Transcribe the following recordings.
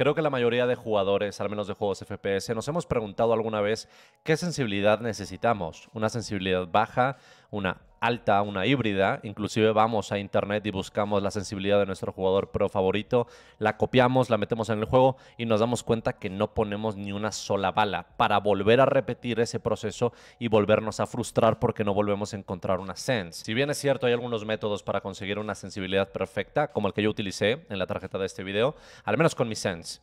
Creo que la mayoría de jugadores, al menos de juegos FPS, nos hemos preguntado alguna vez qué sensibilidad necesitamos. ¿Una sensibilidad baja? ¿Una alta, una híbrida, inclusive vamos a internet y buscamos la sensibilidad de nuestro jugador pro favorito, la copiamos, la metemos en el juego y nos damos cuenta que no ponemos ni una sola bala para volver a repetir ese proceso y volvernos a frustrar porque no volvemos a encontrar una sense. Si bien es cierto, hay algunos métodos para conseguir una sensibilidad perfecta, como el que yo utilicé en la tarjeta de este video, al menos con mi sense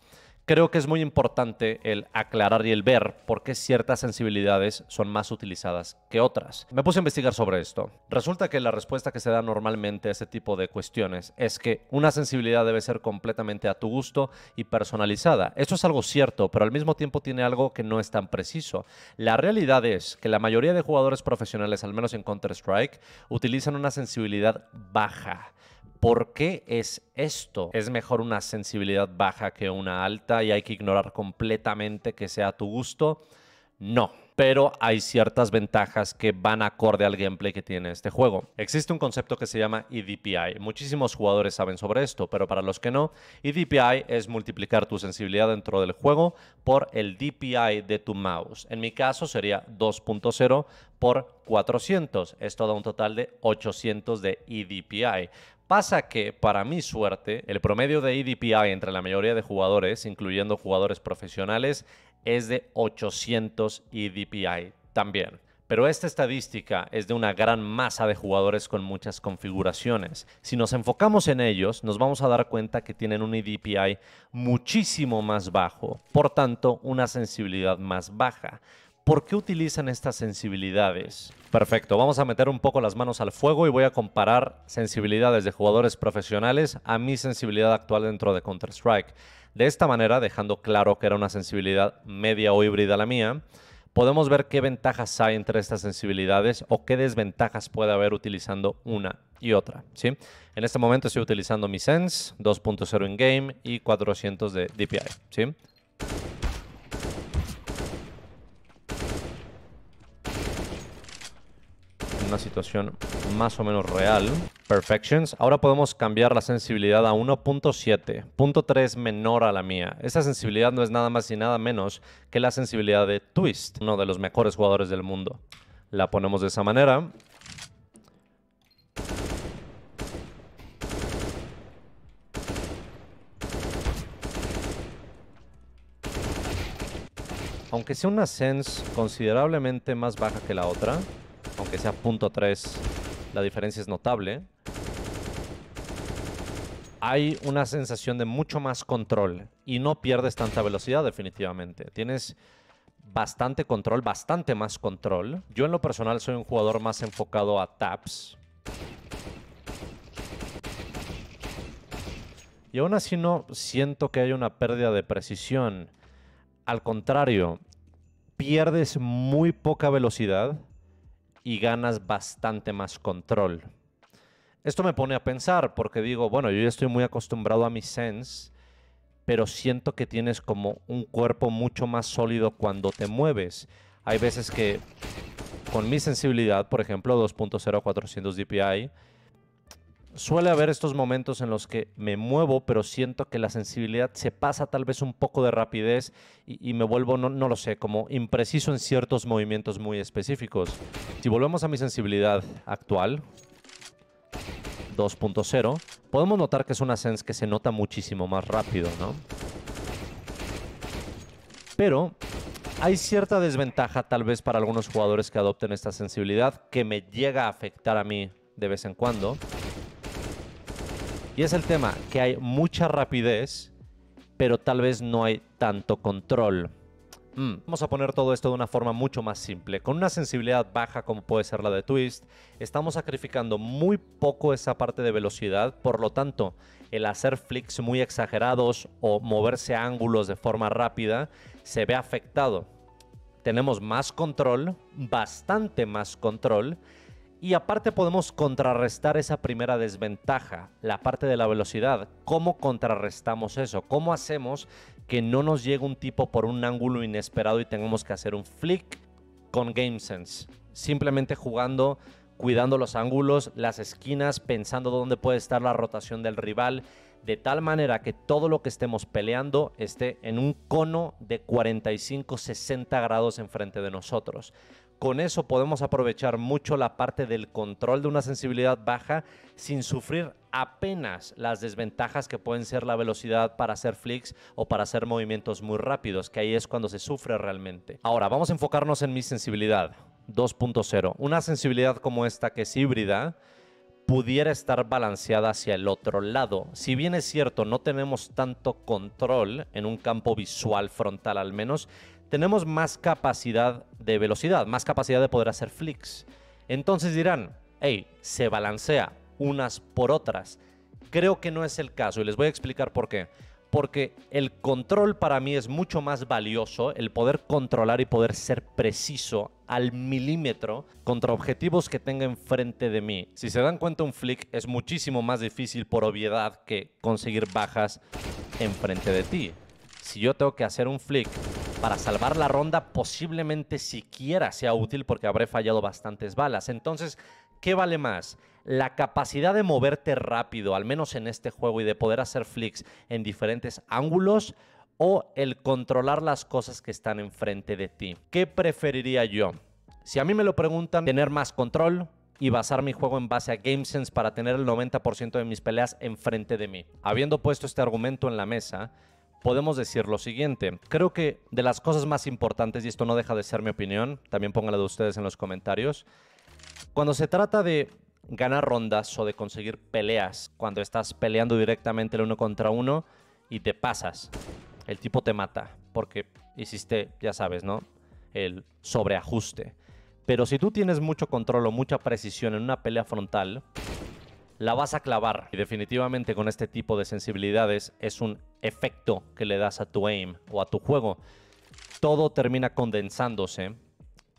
creo que es muy importante el aclarar y el ver por qué ciertas sensibilidades son más utilizadas que otras. Me puse a investigar sobre esto. Resulta que la respuesta que se da normalmente a este tipo de cuestiones es que una sensibilidad debe ser completamente a tu gusto y personalizada. Esto es algo cierto, pero al mismo tiempo tiene algo que no es tan preciso. La realidad es que la mayoría de jugadores profesionales, al menos en Counter-Strike, utilizan una sensibilidad baja. ¿Por qué es esto? Es mejor una sensibilidad baja que una alta y hay que ignorar completamente que sea a tu gusto. No, pero hay ciertas ventajas que van acorde al gameplay que tiene este juego. Existe un concepto que se llama EDPI. Muchísimos jugadores saben sobre esto, pero para los que no, EDPI es multiplicar tu sensibilidad dentro del juego por el DPI de tu mouse. En mi caso sería 2.0 por 400. Esto da un total de 800 de EDPI. Pasa que, para mi suerte, el promedio de EDPI entre la mayoría de jugadores, incluyendo jugadores profesionales, es de 800 EDPI también. Pero esta estadística es de una gran masa de jugadores con muchas configuraciones. Si nos enfocamos en ellos, nos vamos a dar cuenta que tienen un EDPI muchísimo más bajo, por tanto, una sensibilidad más baja. ¿Por qué utilizan estas sensibilidades? Perfecto, vamos a meter un poco las manos al fuego y voy a comparar sensibilidades de jugadores profesionales a mi sensibilidad actual dentro de Counter-Strike. De esta manera, dejando claro que era una sensibilidad media o híbrida la mía, podemos ver qué ventajas hay entre estas sensibilidades o qué desventajas puede haber utilizando una y otra. En este momento estoy utilizando mi Sense 2.0 in-game y 400 de DPI. ¿sí? una situación más o menos real. Perfections. Ahora podemos cambiar la sensibilidad a 1.7, menor a la mía. esa sensibilidad no es nada más y nada menos que la sensibilidad de Twist, uno de los mejores jugadores del mundo. La ponemos de esa manera. Aunque sea una sense considerablemente más baja que la otra, que sea .3, la diferencia es notable. Hay una sensación de mucho más control y no pierdes tanta velocidad definitivamente. Tienes bastante control, bastante más control. Yo en lo personal soy un jugador más enfocado a taps. Y aún así no siento que haya una pérdida de precisión. Al contrario, pierdes muy poca velocidad y ganas bastante más control. Esto me pone a pensar porque digo, bueno, yo ya estoy muy acostumbrado a mi sense, pero siento que tienes como un cuerpo mucho más sólido cuando te mueves. Hay veces que con mi sensibilidad, por ejemplo, 2.0 400 DPI, suele haber estos momentos en los que me muevo, pero siento que la sensibilidad se pasa tal vez un poco de rapidez y, me vuelvo, no, no, lo sé, como impreciso en ciertos movimientos muy específicos. Si volvemos a mi sensibilidad actual, 2.0, podemos notar que es una sense que se nota muchísimo más rápido, ¿no? Pero hay cierta desventaja tal vez para algunos jugadores que adopten esta sensibilidad que me llega a afectar a mí de vez en cuando. Y es el tema, que hay mucha rapidez, pero tal vez no hay tanto control. Mm, vamos a poner todo esto de una forma mucho más simple. Con una sensibilidad baja como puede ser la de Twist, estamos sacrificando muy poco esa parte de velocidad, por lo tanto, el hacer flicks muy exagerados o moverse a ángulos de forma rápida se ve afectado. Tenemos más control, bastante más control, y aparte podemos contrarrestar esa primera desventaja, la parte de la velocidad. ¿Cómo contrarrestamos eso? ¿Cómo hacemos que no nos llegue un tipo por un ángulo inesperado y tengamos que hacer un flick con sense? Simplemente jugando, cuidando los ángulos, las esquinas, pensando dónde puede estar la rotación del rival, de tal manera que todo lo que estemos peleando esté en un cono de 45-60 grados enfrente de nosotros con eso podemos aprovechar mucho la parte del control de una sensibilidad baja sin sufrir apenas las desventajas que pueden ser la velocidad para hacer flicks o para hacer movimientos muy rápidos, que ahí es cuando se sufre realmente. Ahora, vamos a enfocarnos en mi sensibilidad 2.0. Una sensibilidad como esta que es híbrida, pudiera estar balanceada hacia el otro lado. Si bien es cierto, no tenemos tanto control en un campo visual frontal al menos, tenemos más capacidad de velocidad, más capacidad de poder hacer flicks. Entonces dirán, hey, se balancea unas por otras. Creo que no es el caso y les voy a explicar por qué. Porque el control para mí es mucho más valioso, el poder controlar y poder ser preciso al milímetro contra objetivos que tenga enfrente de mí. Si se dan cuenta, un flick es muchísimo más difícil por obviedad que conseguir bajas enfrente de ti. Si yo tengo que hacer un flick para salvar la ronda posiblemente siquiera sea útil porque habré fallado bastantes balas. Entonces, ¿qué vale más? La capacidad de moverte rápido, al menos en este juego, y de poder hacer flicks en diferentes ángulos o el controlar las cosas que están enfrente de ti. ¿Qué preferiría yo? Si a mí me lo preguntan, tener más control, y basar mi juego en base a GameSense para tener el 90% de mis peleas enfrente de mí. Habiendo puesto este argumento en la mesa, podemos decir lo siguiente. Creo que de las cosas más importantes, y esto no deja de ser mi opinión, también la de ustedes en los comentarios, cuando se trata de ganar rondas o de conseguir peleas, cuando estás peleando directamente el uno contra uno y te pasas, el tipo te mata, porque hiciste, ya sabes, ¿no? El sobreajuste. Pero si tú tienes mucho control o mucha precisión en una pelea frontal, la vas a clavar. Y definitivamente con este tipo de sensibilidades es un efecto que le das a tu aim o a tu juego. Todo termina condensándose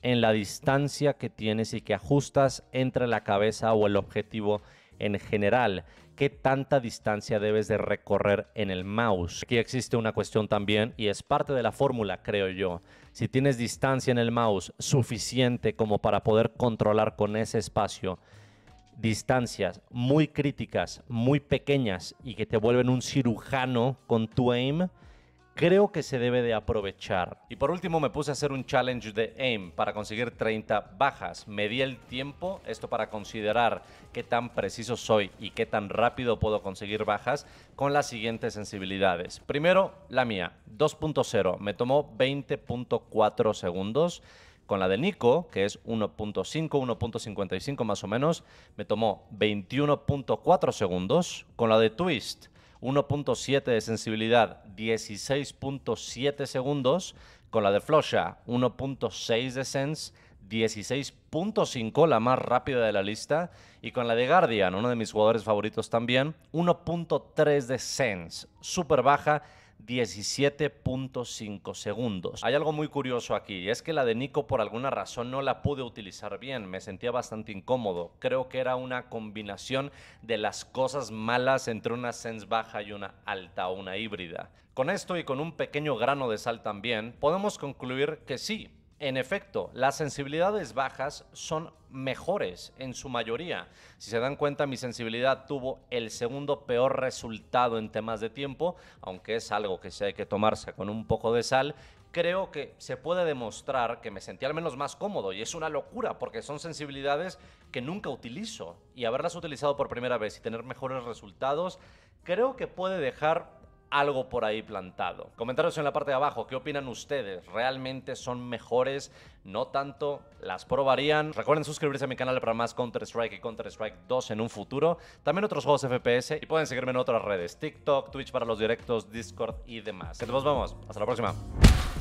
en la distancia que tienes y que ajustas entre la cabeza o el objetivo en general. ¿Qué tanta distancia debes de recorrer en el mouse? Aquí existe una cuestión también y es parte de la fórmula, creo yo. Si tienes distancia en el mouse suficiente como para poder controlar con ese espacio distancias muy críticas, muy pequeñas y que te vuelven un cirujano con tu aim, creo que se debe de aprovechar. Y por último me puse a hacer un challenge de aim para conseguir 30 bajas. Me di el tiempo, esto para considerar qué tan preciso soy y qué tan rápido puedo conseguir bajas con las siguientes sensibilidades. Primero, la mía, 2.0, me tomó 20.4 segundos. Con la de Nico, que es 1.5, 1.55 más o menos, me tomó 21.4 segundos. Con la de Twist, 1.7 de sensibilidad, 16.7 segundos. Con la de Flosha, 1.6 de sense, 16.5, la más rápida de la lista. Y con la de Guardian, uno de mis jugadores favoritos también, 1.3 de sense, súper baja. 17.5 segundos. Hay algo muy curioso aquí, y es que la de Nico por alguna razón no la pude utilizar bien, me sentía bastante incómodo. Creo que era una combinación de las cosas malas entre una Sense baja y una alta o una híbrida. Con esto y con un pequeño grano de sal también, podemos concluir que sí, en efecto, las sensibilidades bajas son mejores en su mayoría. Si se dan cuenta, mi sensibilidad tuvo el segundo peor resultado en temas de tiempo, aunque es algo que se hay que tomarse con un poco de sal. Creo que se puede demostrar que me sentí al menos más cómodo y es una locura porque son sensibilidades que nunca utilizo y haberlas utilizado por primera vez y tener mejores resultados, creo que puede dejar algo por ahí plantado. Comentaros en la parte de abajo, ¿qué opinan ustedes? ¿Realmente son mejores? ¿No tanto? ¿Las probarían? Recuerden suscribirse a mi canal para más Counter-Strike y Counter-Strike 2 en un futuro. También otros juegos FPS y pueden seguirme en otras redes, TikTok, Twitch para los directos, Discord y demás. Entonces, nos Hasta la próxima.